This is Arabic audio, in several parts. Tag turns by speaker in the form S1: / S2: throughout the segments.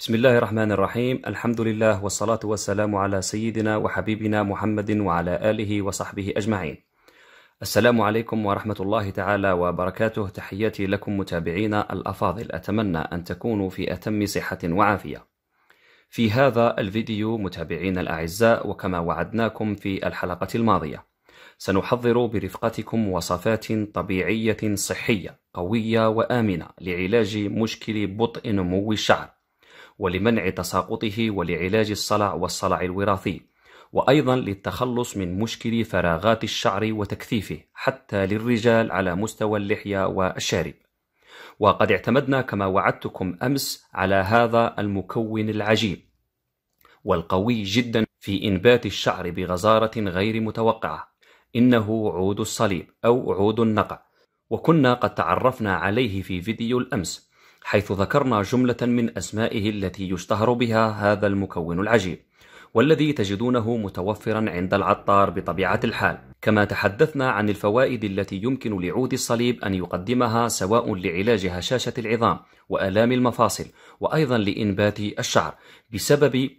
S1: بسم الله الرحمن الرحيم الحمد لله والصلاة والسلام على سيدنا وحبيبنا محمد وعلى آله وصحبه أجمعين السلام عليكم ورحمة الله تعالى وبركاته تحياتي لكم متابعينا الأفاضل أتمنى أن تكونوا في أتم صحة وعافية في هذا الفيديو متابعينا الأعزاء وكما وعدناكم في الحلقة الماضية سنحضر برفقتكم وصفات طبيعية صحية قوية وآمنة لعلاج مشكل بطء نمو الشعر ولمنع تساقطه ولعلاج الصلع والصلع الوراثي وأيضا للتخلص من مشكل فراغات الشعر وتكثيفه حتى للرجال على مستوى اللحية والشارب وقد اعتمدنا كما وعدتكم أمس على هذا المكون العجيب والقوي جدا في إنبات الشعر بغزارة غير متوقعة إنه عود الصليب أو عود النقع وكنا قد تعرفنا عليه في فيديو الأمس حيث ذكرنا جملة من أسمائه التي يشتهر بها هذا المكون العجيب والذي تجدونه متوفرا عند العطار بطبيعة الحال كما تحدثنا عن الفوائد التي يمكن لعود الصليب أن يقدمها سواء لعلاج هشاشة العظام وآلام المفاصل وأيضا لإنبات الشعر بسبب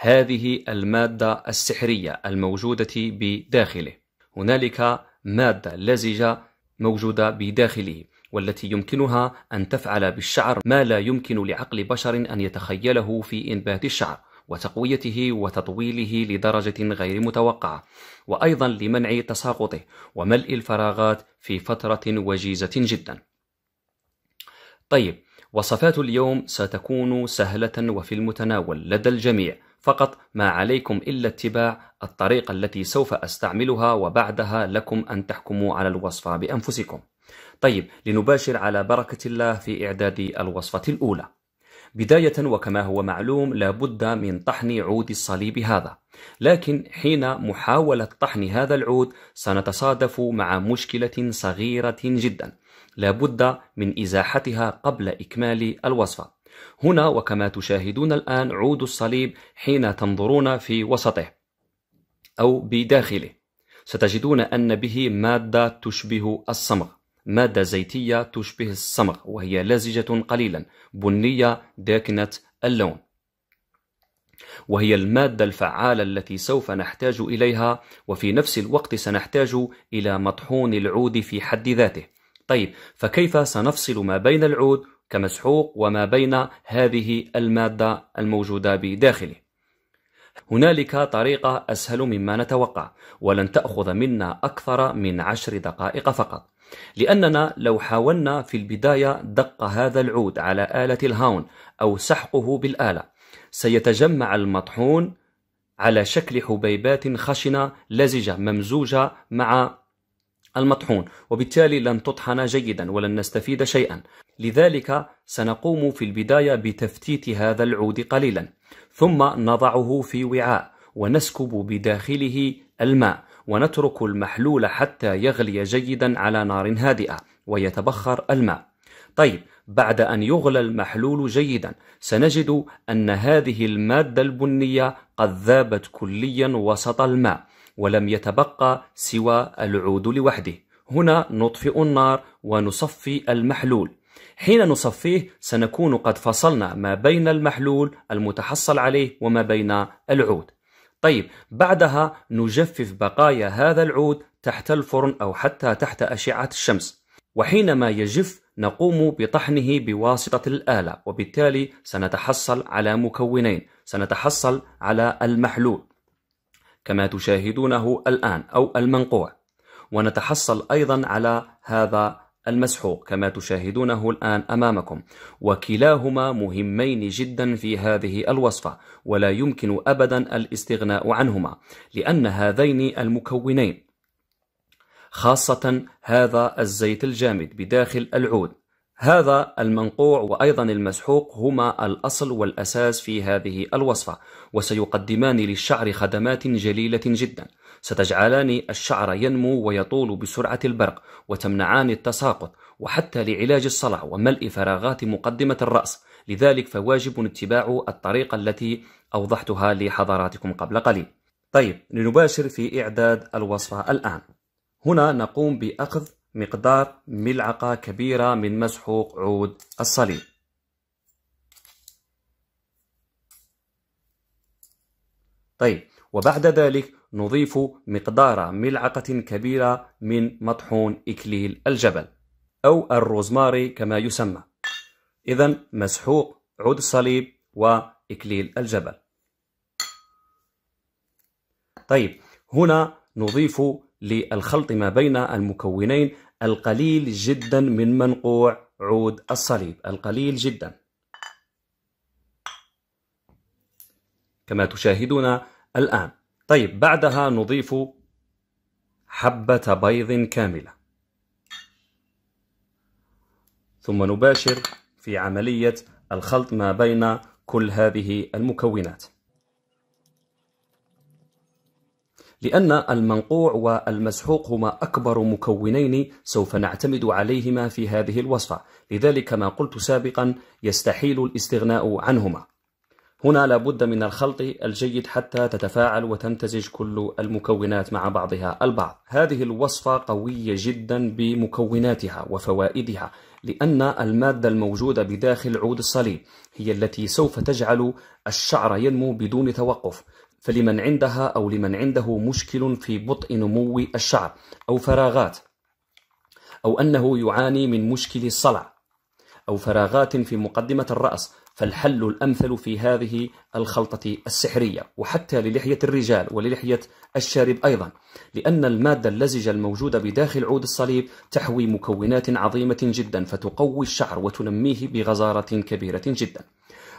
S1: هذه المادة السحرية الموجودة بداخله هنالك مادة لزجة موجودة بداخله والتي يمكنها أن تفعل بالشعر ما لا يمكن لعقل بشر أن يتخيله في إنبات الشعر وتقويته وتطويله لدرجة غير متوقعة، وأيضا لمنع تساقطه وملء الفراغات في فترة وجيزة جدا. طيب، وصفات اليوم ستكون سهلة وفي المتناول لدى الجميع، فقط ما عليكم إلا اتباع الطريقة التي سوف أستعملها وبعدها لكم أن تحكموا على الوصفة بأنفسكم. طيب لنباشر على بركة الله في إعداد الوصفة الأولى بداية وكما هو معلوم لابد من طحن عود الصليب هذا لكن حين محاولة طحن هذا العود سنتصادف مع مشكلة صغيرة جدا لابد من إزاحتها قبل إكمال الوصفة هنا وكما تشاهدون الآن عود الصليب حين تنظرون في وسطه أو بداخله ستجدون أن به مادة تشبه الصمغ مادة زيتية تشبه الصمغ وهي لزجة قليلا بنية داكنة اللون وهي المادة الفعالة التي سوف نحتاج إليها وفي نفس الوقت سنحتاج إلى مطحون العود في حد ذاته طيب فكيف سنفصل ما بين العود كمسحوق وما بين هذه المادة الموجودة بداخله هنالك طريقة أسهل مما نتوقع ولن تأخذ منا أكثر من عشر دقائق فقط لأننا لو حاولنا في البداية دق هذا العود على آلة الهاون أو سحقه بالآلة سيتجمع المطحون على شكل حبيبات خشنة لزجة ممزوجة مع المطحون وبالتالي لن تطحن جيدا ولن نستفيد شيئا لذلك سنقوم في البداية بتفتيت هذا العود قليلا ثم نضعه في وعاء ونسكب بداخله الماء ونترك المحلول حتى يغلي جيدا على نار هادئة ويتبخر الماء طيب بعد أن يغلى المحلول جيدا سنجد أن هذه المادة البنية قد ذابت كليا وسط الماء ولم يتبقى سوى العود لوحده هنا نطفئ النار ونصفي المحلول حين نصفيه سنكون قد فصلنا ما بين المحلول المتحصل عليه وما بين العود طيب بعدها نجفف بقايا هذا العود تحت الفرن أو حتى تحت أشعة الشمس وحينما يجف نقوم بطحنه بواسطة الآلة وبالتالي سنتحصل على مكونين سنتحصل على المحلول كما تشاهدونه الآن أو المنقوع ونتحصل أيضا على هذا المسحوق كما تشاهدونه الآن أمامكم وكلاهما مهمين جدا في هذه الوصفة ولا يمكن أبدا الاستغناء عنهما لأن هذين المكونين خاصة هذا الزيت الجامد بداخل العود هذا المنقوع وأيضا المسحوق هما الأصل والأساس في هذه الوصفة وسيقدمان للشعر خدمات جليلة جدا ستجعلان الشعر ينمو ويطول بسرعة البرق وتمنعان التساقط وحتى لعلاج الصلع وملء فراغات مقدمة الرأس لذلك فواجب اتباع الطريقة التي أوضحتها لحضراتكم قبل قليل طيب لنباشر في إعداد الوصفة الآن هنا نقوم بأخذ مقدار ملعقة كبيرة من مسحوق عود الصليب طيب وبعد ذلك نضيف مقدار ملعقة كبيرة من مطحون إكليل الجبل أو الروزماري كما يسمى إذا مسحوق عود الصليب وإكليل الجبل طيب هنا نضيف للخلط ما بين المكونين القليل جدا من منقوع عود الصليب القليل جدا كما تشاهدون الآن طيب بعدها نضيف حبة بيض كاملة ثم نباشر في عملية الخلط ما بين كل هذه المكونات لأن المنقوع والمسحوق هما أكبر مكونين سوف نعتمد عليهما في هذه الوصفة لذلك ما قلت سابقا يستحيل الاستغناء عنهما هنا لا بد من الخلط الجيد حتى تتفاعل وتمتزج كل المكونات مع بعضها البعض هذه الوصفة قوية جدا بمكوناتها وفوائدها لأن المادة الموجودة بداخل عود الصليب هي التي سوف تجعل الشعر ينمو بدون توقف فلمن عندها أو لمن عنده مشكل في بطء نمو الشعر أو فراغات أو أنه يعاني من مشكل الصلع أو فراغات في مقدمة الرأس فالحل الأمثل في هذه الخلطة السحرية وحتى للحية الرجال وللحية الشارب أيضا لأن المادة اللزجة الموجودة بداخل عود الصليب تحوي مكونات عظيمة جدا فتقوي الشعر وتنميه بغزارة كبيرة جدا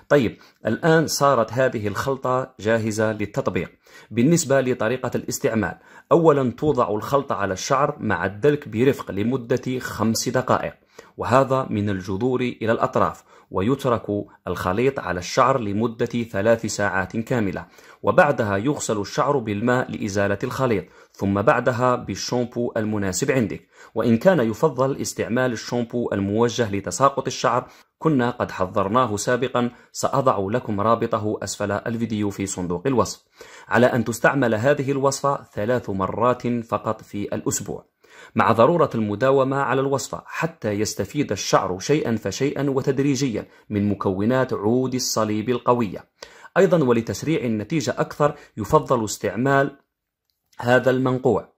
S1: طيب الآن صارت هذه الخلطة جاهزة للتطبيق بالنسبة لطريقة الاستعمال أولا توضع الخلطة على الشعر مع الدلك برفق لمدة خمس دقائق وهذا من الجذور إلى الأطراف ويترك الخليط على الشعر لمدة ثلاث ساعات كاملة وبعدها يغسل الشعر بالماء لإزالة الخليط ثم بعدها بالشامبو المناسب عندك وإن كان يفضل استعمال الشامبو الموجه لتساقط الشعر كنا قد حضرناه سابقا سأضع لكم رابطه أسفل الفيديو في صندوق الوصف على أن تستعمل هذه الوصفة ثلاث مرات فقط في الأسبوع مع ضرورة المداومة على الوصفة حتى يستفيد الشعر شيئا فشيئا وتدريجيا من مكونات عود الصليب القوية أيضا ولتسريع النتيجة أكثر يفضل استعمال هذا المنقوع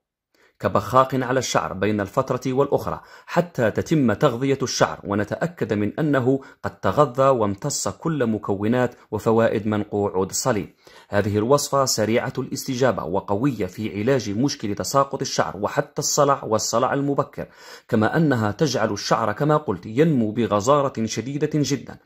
S1: كبخاق على الشعر بين الفترة والأخرى حتى تتم تغذية الشعر ونتأكد من أنه قد تغذى وامتص كل مكونات وفوائد منقوع عود الصليب هذه الوصفة سريعة الاستجابة وقوية في علاج مشكل تساقط الشعر وحتى الصلع والصلع المبكر كما أنها تجعل الشعر كما قلت ينمو بغزارة شديدة جدا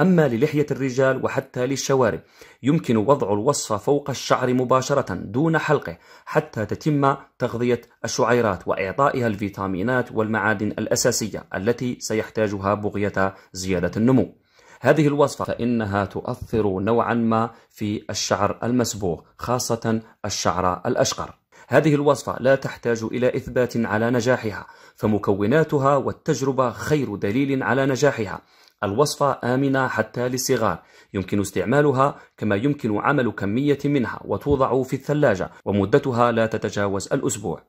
S1: أما للحية الرجال وحتى للشوارب يمكن وضع الوصفة فوق الشعر مباشرة دون حلقه حتى تتم تغذية الشعيرات وإعطائها الفيتامينات والمعادن الأساسية التي سيحتاجها بغية زيادة النمو هذه الوصفة فإنها تؤثر نوعا ما في الشعر المسبوغ خاصة الشعر الأشقر هذه الوصفة لا تحتاج إلى إثبات على نجاحها فمكوناتها والتجربة خير دليل على نجاحها الوصفة آمنة حتى للصغار يمكن استعمالها كما يمكن عمل كمية منها وتوضع في الثلاجة ومدتها لا تتجاوز الأسبوع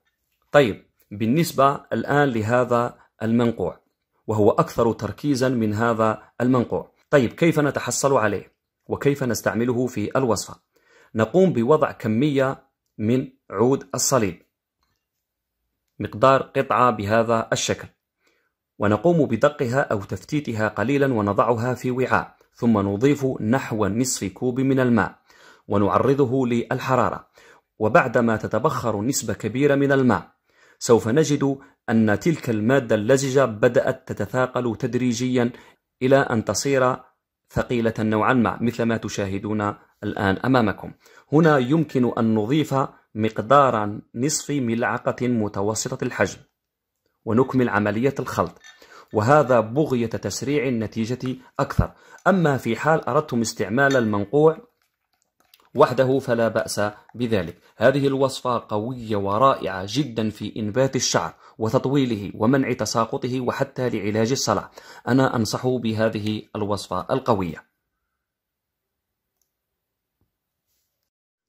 S1: طيب بالنسبة الآن لهذا المنقوع وهو أكثر تركيزا من هذا المنقوع طيب كيف نتحصل عليه وكيف نستعمله في الوصفة نقوم بوضع كمية من عود الصليب مقدار قطعة بهذا الشكل ونقوم بدقها أو تفتيتها قليلا ونضعها في وعاء ثم نضيف نحو نصف كوب من الماء ونعرضه للحرارة وبعدما تتبخر نسبة كبيرة من الماء سوف نجد أن تلك المادة اللزجة بدأت تتثاقل تدريجيا إلى أن تصير ثقيلة نوعا ما مثل ما تشاهدون الآن أمامكم هنا يمكن أن نضيف مقدار نصف ملعقة متوسطة الحجم ونكمل عملية الخلط وهذا بغية تسريع النتيجة أكثر أما في حال أردتم استعمال المنقوع وحده فلا بأس بذلك هذه الوصفة قوية ورائعة جدا في إنبات الشعر وتطويله ومنع تساقطه وحتى لعلاج الصلع أنا أنصح بهذه الوصفة القوية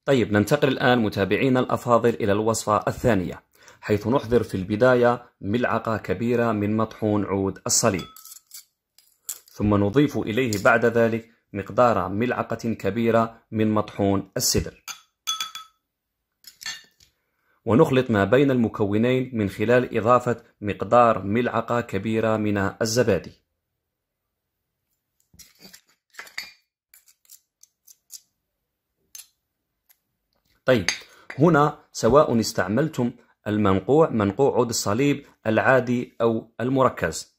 S1: طيب ننتقل الآن متابعينا الأفاضل إلى الوصفة الثانية حيث نحضر في البداية ملعقة كبيرة من مطحون عود الصليب ثم نضيف إليه بعد ذلك مقدار ملعقة كبيرة من مطحون السدر ونخلط ما بين المكونين من خلال إضافة مقدار ملعقة كبيرة من الزبادي طيب هنا سواء استعملتم المنقوع منقوع عود الصليب العادي أو المركز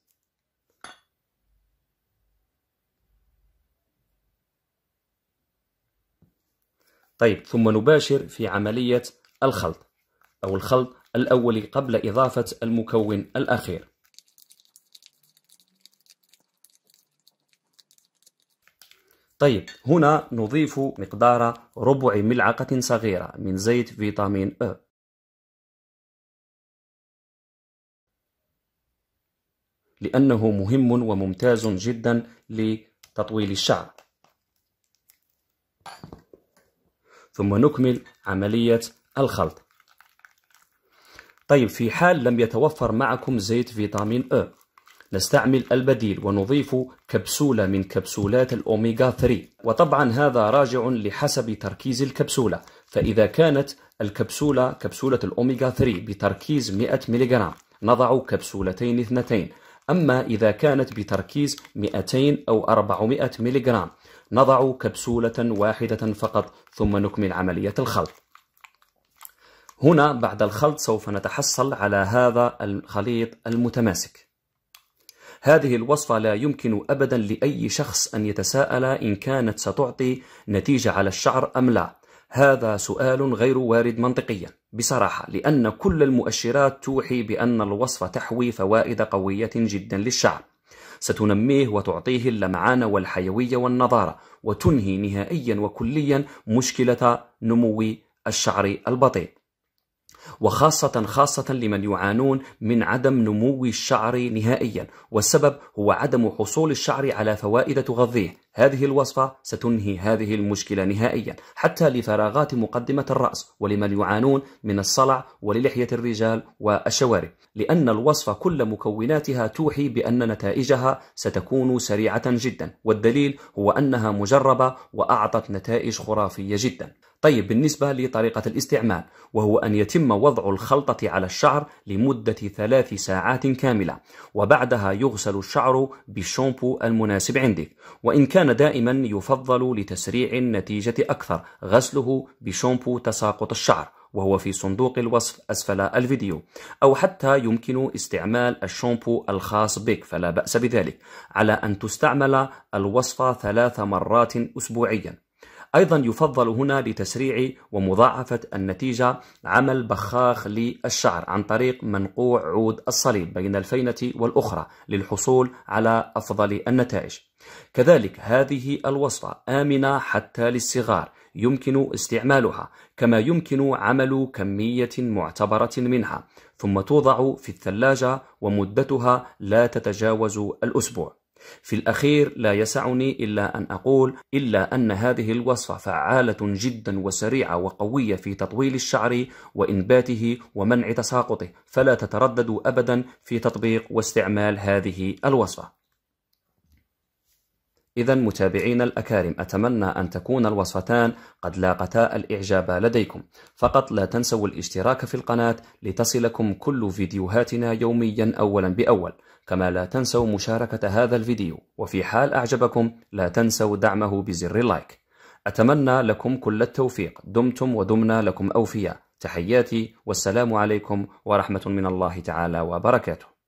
S1: طيب ثم نباشر في عملية الخلط أو الخلط الأولي قبل إضافة المكون الأخير طيب هنا نضيف مقدار ربع ملعقة صغيرة من زيت فيتامين أ إيه. لأنه مهم وممتاز جدا لتطويل الشعر ثم نكمل عملية الخلط طيب في حال لم يتوفر معكم زيت فيتامين أ نستعمل البديل ونضيف كبسولة من كبسولات الأوميغا 3 وطبعا هذا راجع لحسب تركيز الكبسولة فإذا كانت الكبسولة كبسولة الأوميغا 3 بتركيز 100 جرام نضع كبسولتين اثنتين أما إذا كانت بتركيز 200 أو 400 جرام نضع كبسولة واحدة فقط ثم نكمل عملية الخلط هنا بعد الخلط سوف نتحصل على هذا الخليط المتماسك هذه الوصفة لا يمكن أبدا لأي شخص أن يتساءل إن كانت ستعطي نتيجة على الشعر أم لا هذا سؤال غير وارد منطقيا بصراحة لأن كل المؤشرات توحي بأن الوصفة تحوي فوائد قوية جدا للشعر ستنميه وتعطيه اللمعان والحيوية والنضارة وتنهي نهائيا وكليا مشكلة نمو الشعر البطيء وخاصة خاصة لمن يعانون من عدم نمو الشعر نهائيا والسبب هو عدم حصول الشعر على فوائد تغذيه هذه الوصفة ستنهي هذه المشكلة نهائيا حتى لفراغات مقدمة الرأس ولمن يعانون من الصلع وللحية الرجال والشوارب لأن الوصفة كل مكوناتها توحي بأن نتائجها ستكون سريعة جدا والدليل هو أنها مجربة وأعطت نتائج خرافية جدا طيب بالنسبة لطريقة الاستعمال وهو أن يتم وضع الخلطة على الشعر لمدة ثلاث ساعات كاملة وبعدها يغسل الشعر بالشامبو المناسب عندك وإن كان دائما يفضل لتسريع النتيجة أكثر غسله بشامبو تساقط الشعر وهو في صندوق الوصف أسفل الفيديو أو حتى يمكن استعمال الشامبو الخاص بك فلا بأس بذلك على أن تستعمل الوصفة ثلاث مرات أسبوعيا أيضا يفضل هنا لتسريع ومضاعفة النتيجة عمل بخاخ للشعر عن طريق منقوع عود الصليب بين الفينة والأخرى للحصول على أفضل النتائج كذلك هذه الوصفة آمنة حتى للصغار يمكن استعمالها كما يمكن عمل كمية معتبرة منها ثم توضع في الثلاجة ومدتها لا تتجاوز الأسبوع في الأخير لا يسعني إلا أن أقول إلا أن هذه الوصفة فعالة جدا وسريعة وقوية في تطويل الشعر وإنباته ومنع تساقطه فلا تترددوا أبدا في تطبيق واستعمال هذه الوصفة إذا متابعينا الأكارم أتمنى أن تكون الوصفتان قد لاقتا الإعجاب لديكم فقط لا تنسوا الاشتراك في القناة لتصلكم كل فيديوهاتنا يوميا أولا بأول كما لا تنسوا مشاركة هذا الفيديو وفي حال أعجبكم لا تنسوا دعمه بزر اللايك أتمنى لكم كل التوفيق دمتم ودمنا لكم أوفياء تحياتي والسلام عليكم ورحمة من الله تعالى وبركاته